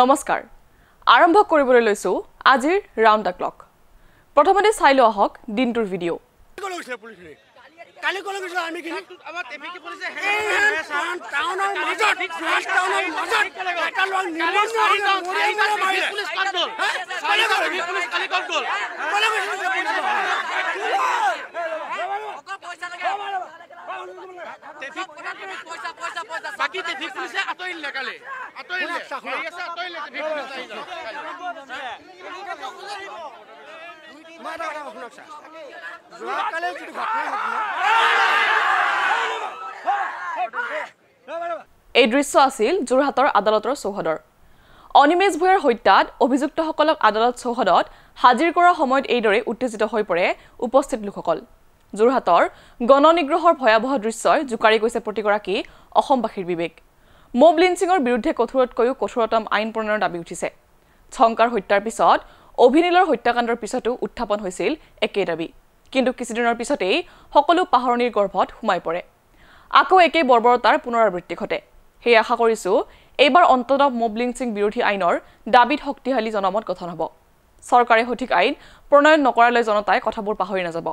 নমস্কাৰ আৰম্ভ কৰিবলৈ লৈছোঁ আজিৰ ৰাউণ্ড দ্য ক্লক প্ৰথমতে চাই লওঁ আহক দিনটোৰ ভিডিঅ' ৰাতি তে ভিকুছে আতৈলে কালে আতৈলে হৈ আছে আতৈলে ভিকুছে আহি যাব কালে যিটো ঘটনা এই দৃশ্য আছিল যোৰহাটৰ আদালতৰ চৌহদৰ অনিমেষ ভূঞাৰ হত্যাত অভিযুক্তসকলক আদালত চৌহদত হাজিৰ কৰাৰ সময়ত এইদৰে উত্তেজিত হৈ পৰে উপস্থিত লোকসকল যোৰহাটৰ গণনিগ্ৰহৰ ভয়াৱহ দৃশ্যই জোকাৰি গৈছে প্ৰতিগৰাকী অসমবাসীৰ বিবেক মবলিন সিঙৰ বিৰুদ্ধে কঠোৰতকৈও কঠোৰতম আইন প্ৰণয়নৰ দাবী উঠিছে ছংকাৰ হত্যাৰ পিছত অভিনীলৰ হত্যাকাণ্ডৰ পিছতো উত্থাপন হৈছিল একেই দাবী কিন্তু কিছুদিনৰ পিছতেই সকলো পাহৰণিৰ গৰ্ভত সোমাই পৰে আকৌ একেই বৰ্বৰতাৰ পুনৰাবৃত্তি ঘটে সেয়ে আশা কৰিছোঁ এইবাৰ অন্তত মবলিং সিং বিৰোধী আইনৰ দাবীত শক্তিশালী জনমত গঠন হ'ব চৰকাৰে সঠিক আইন প্ৰণয়ন নকৰালৈ জনতাই কথাবোৰ পাহৰি নাযাব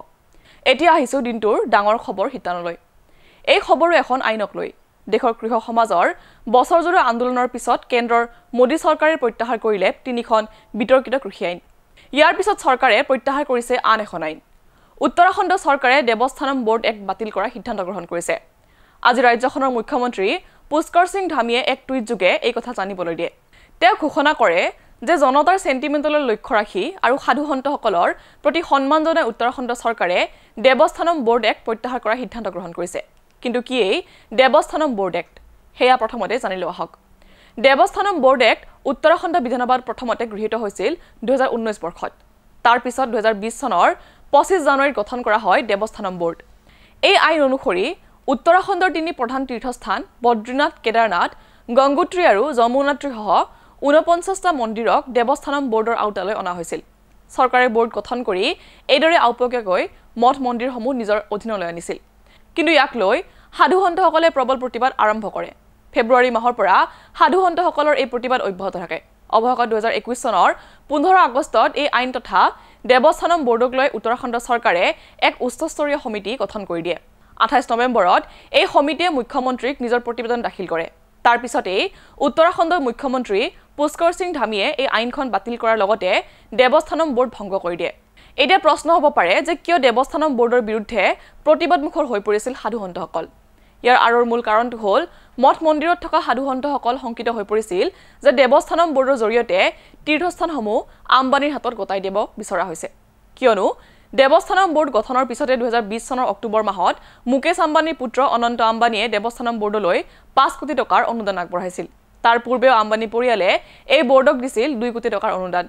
এতিয়া আহিছোঁ দিনটোৰ ডাঙৰ খবৰ শিতানলৈ এই খবৰো এখন আইনক লৈ দেশৰ কৃষক সমাজৰ বছৰজোৰা আন্দোলনৰ পিছত কেন্দ্ৰৰ মোদী চৰকাৰে প্ৰত্যাহাৰ কৰিলে তিনিখন বিতৰ্কিত কৃষি আইন ইয়াৰ পিছত চৰকাৰে প্ৰত্যাহাৰ কৰিছে আন এখন আইন উত্তৰাখণ্ড চৰকাৰে দেৱস্থানম বৰ্ড এক বাতিল কৰাৰ সিদ্ধান্ত গ্ৰহণ কৰিছে আজি ৰাজ্যখনৰ মুখ্যমন্ত্ৰী পুষ্কৰ সিং ধামীয়ে এক টুইটযোগে এই কথা জানিবলৈ দিয়ে তেওঁ ঘোষণা কৰে যে জনতাৰ চেণ্টিমেণ্টলৈ লক্ষ্য ৰাখি আৰু সাধুসন্তসকলৰ প্ৰতি সন্মান জনাই উত্তৰাখণ্ড চৰকাৰে দেৱস্থানম বৰ্ড এক্ট প্ৰত্যাহাৰ কৰাৰ সিদ্ধান্ত গ্ৰহণ কৰিছে কিন্তু কি এই দেৱস্থানম বৰ্ড এক্ট সেয়া প্ৰথমতে জানি লোৱা হওক দেৱস্থানম বৰ্ড এক্ট উত্তৰাখণ্ড বিধানসভাত প্ৰথমতে গৃহীত হৈছিল দুহেজাৰ ঊনৈছ বৰ্ষত তাৰ পিছত দুহেজাৰ বিছ চনৰ পঁচিছ জানুৱাৰীত গঠন কৰা হয় দেৱস্থানম বৰ্ড এই আইন অনুসৰি উত্তৰাখণ্ডৰ তিনি প্ৰধান তীৰ্থস্থান বদ্ৰীনাথ কেদাৰনাথ গংগোত্ৰী আৰু যমুনাত্ৰীসহ ঊনপঞ্চাছটা মন্দিৰক দেৱস্থানম বৰ্ডৰ আওতালৈ অনা হৈছিল চৰকাৰে বোৰ্ড গঠন কৰি এইদৰে আওপকীয়াকৈ মঠ মন্দিৰসমূহ নিজৰ অধীনলৈ আনিছিল কিন্তু ইয়াক লৈ সাধুসন্তসকলে প্ৰবল প্ৰতিবাদ আৰম্ভ কৰে ফেব্ৰুৱাৰী মাহৰ পৰা সাধুসন্তসকলৰ এই প্ৰতিবাদ অব্যাহত থাকে অৱশেষত দুহেজাৰ একৈছ চনৰ পোন্ধৰ আগষ্টত এই আইন তথা দেৱস্থানম বৰ্ডক লৈ উত্তৰাখণ্ড চৰকাৰে এক উচ্চস্তৰীয় সমিতি গঠন কৰি দিয়ে আঠাইছ নৱেম্বৰত এই সমিতিয়ে মুখ্যমন্ত্ৰীক নিজৰ প্ৰতিবেদন দাখিল কৰে তাৰ পিছতেই উত্তৰাখণ্ডৰ মুখ্যমন্ত্ৰী পুষ্কৰ সিং ধামীয়ে এই আইনখন বাতিল কৰাৰ লগতে দেৱস্থানম বোৰ্ড ভংগ কৰি দিয়ে এতিয়া প্ৰশ্ন হ'ব পাৰে যে কিয় দেৱস্থানম বোৰ্ডৰ বিৰুদ্ধে প্ৰতিবাদমুখৰ হৈ পৰিছিল সাধুসন্তসকল ইয়াৰ আঁৰৰ মূল কাৰণটো হ'ল মঠ মন্দিৰত থকা সাধুসন্তসকল শংকিত হৈ পৰিছিল যে দেৱস্থানম বোৰ্ডৰ জৰিয়তে তীৰ্থস্থানসমূহ আম্বানীৰ হাতত গতাই দিব বিচৰা হৈছে কিয়নো দেৱস্থানম বোৰ্ড গঠনৰ পিছতে দুহেজাৰ বিছ চনৰ অক্টোবৰ মাহত মুকেশ আম্বানীৰ পুত্ৰ অনন্ত আম্বানীয়ে দেৱস্থানম বোৰ্ডলৈ পাঁচ কোটি টকাৰ অনুদান আগবঢ়াইছিল তাৰ পূৰ্বেও আম্বানী পৰিয়ালে এই বৰ্ডক দিছিল দুই কোটি টকাৰ অনুদান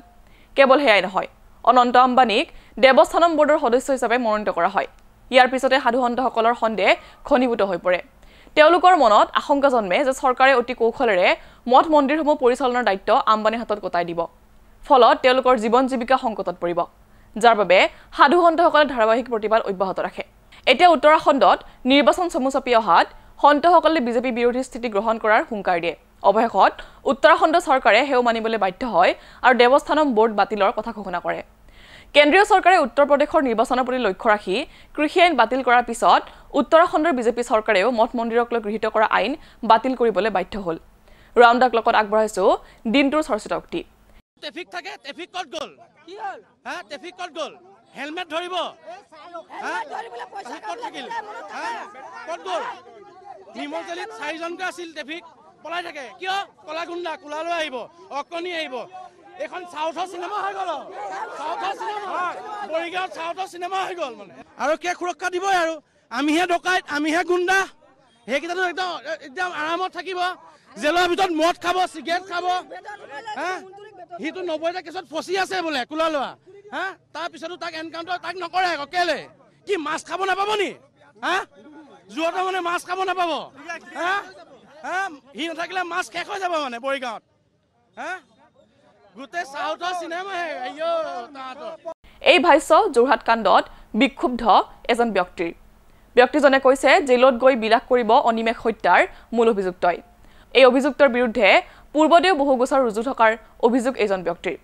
কেৱল সেয়াই নহয় অনন্ত আম্বানীক দেৱস্থানম বৰ্ডৰ সদস্য হিচাপে মনোনীত কৰা হয় ইয়াৰ পিছতে সাধুসন্তসকলৰ সন্দেহ ঘনীভূত হৈ পৰে তেওঁলোকৰ মনত আশংকা জন্মে যে চৰকাৰে অতি কৌশলেৰে মঠ মন্দিৰসমূহ পৰিচালনাৰ দায়িত্ব আম্বানীৰ হাতত গতাই দিব ফলত তেওঁলোকৰ জীৱন জীৱিকা সংকটত পৰিব যাৰ বাবে সাধুসন্তসকলে ধাৰাবাহিক প্ৰতিবাদ অব্যাহত ৰাখে এতিয়া উত্তৰাখণ্ডত নিৰ্বাচন চমু চাপি অহাত সন্তসকলে বিজেপি বিৰোধী স্থিতি গ্ৰহণ কৰাৰ হুংকাৰ দিয়ে অৱশেষত উত্তৰাখণ্ড চৰকাৰে সেও মানিবলৈ বাধ্য হয় আৰু দেৱস্থানম বোৰ্ড বাতিলৰ কথা ঘোষণা কৰে কেন্দ্ৰীয় চৰকাৰে উত্তৰ প্ৰদেশৰ নিৰ্বাচনৰ প্ৰতি লক্ষ্য ৰাখি কৃষি আইন বাতিল কৰাৰ পিছত উত্তৰাখণ্ডৰ বিজেপি চৰকাৰেও মঠ মন্দিৰক লৈ গৃহীত কৰা আইন বাতিল কৰিবলৈ বাধ্য হ'ল ৰাউণ্ড দা ক্লকত আগবঢ়াইছোঁ দিনটোৰ চৰ্চিত উক্তি চাৰিজনকৈ আছিল ট্ৰেফিক পলাই থাকে কিয় কলা গুণ্ডা কোলালৈ আহিব অকণি আহিব এইখন চাউথৰ চিনেমা হৈ গ'ল চাউথৰ চিনেমা চিনেমা হৈ গ'ল মানে আৰু কে সুৰক্ষা দিবই আৰু আমিহে ডকাইত আমিহে গুণ্ডা সেইকেইটাতো একদম একদম আৰামত থাকিব জেলৰ ভিতৰত মদ খাব চিগাৰেট খাব হা সিটো নব্বৈটা কেছত ফচি আছে বোলে কোলা লোৱা হা তাৰপিছতো তাক এনকাউণ্টাৰ তাক নকৰে আকৌ কেলে কি মাছ খাব নাপাব নি হা যোৱাটো মানে মাছ খাব নাপাব হা হা নাথাকিলে মাছ শেষ হৈ যাব মানে বৰিগাঁৱত গোটেই চাউথৰ চিনেমা এই ভাষ্য যোৰহাট কাণ্ডত বিক্ষুব্ধ এজন ব্যক্তিৰ ব্যক্তিজনে কৈছে জেলত গৈ বিলাস কৰিব অনিমেষ হত্যাৰ মূল অভিযুক্তই এই অভিযুক্তৰ বিৰুদ্ধে পূৰ্বতেও বহু গোচৰ ৰুজু থকাৰ অভিযোগ এইজন ব্যক্তিৰ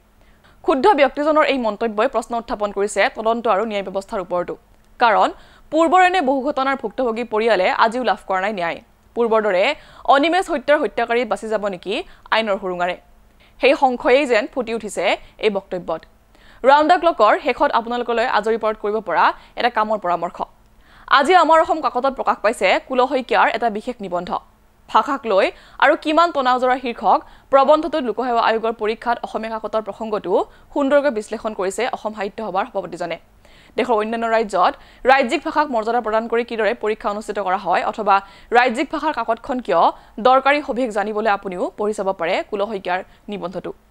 ক্ষুদ্ধ ব্যক্তিজনৰ এই মন্তব্যই প্ৰশ্ন উত্থাপন কৰিছে তদন্ত আৰু ন্যায় ব্যৱস্থাৰ ওপৰতো কাৰণ পূৰ্বৰ এনে বহু ঘটনাৰ ভুক্তভোগী পৰিয়ালে আজিও লাভ কৰা নাই ন্যায় পূৰ্বৰ দৰে অনিমেষ হত্যাৰ হত্যাকাৰী বাচি যাব নেকি আইনৰ সুৰুঙাৰে সেই সংশয়েই যেন ফুটি উঠিছে এই বক্তব্যত ৰাউণ্ড দ্য ক্লকৰ শেষত আপোনালোকলৈ আজৰি পৰত কৰিব পৰা এটা কামৰ পৰামৰ্শ আজি আমাৰ অসম কাকতত প্ৰকাশ পাইছে কুল শইকীয়াৰ এটা বিশেষ নিবন্ধ ভাষাক লৈ আৰু কিমান তনাওজৰাৰ শীৰ্ষক প্ৰবন্ধটোত লোকসেৱা আয়োগৰ পৰীক্ষাত অসমীয়া কাকতৰ প্ৰসংগটো সুন্দৰকৈ বিশ্লেষণ কৰিছে অসম সাহিত্য সভাৰ সভাপতিজনে দেশৰ অন্যান্য ৰাজ্যত ৰাজ্যিক ভাষাক মৰ্যাদা প্ৰদান কৰি কিদৰে পৰীক্ষা অনুষ্ঠিত কৰা হয় অথবা ৰাজ্যিক ভাষাৰ কাকতখন কিয় দৰকাৰী সবিশেষ জানিবলৈ আপুনিও পঢ়ি চাব পাৰে কুলশইকীয়াৰ নিবন্ধটো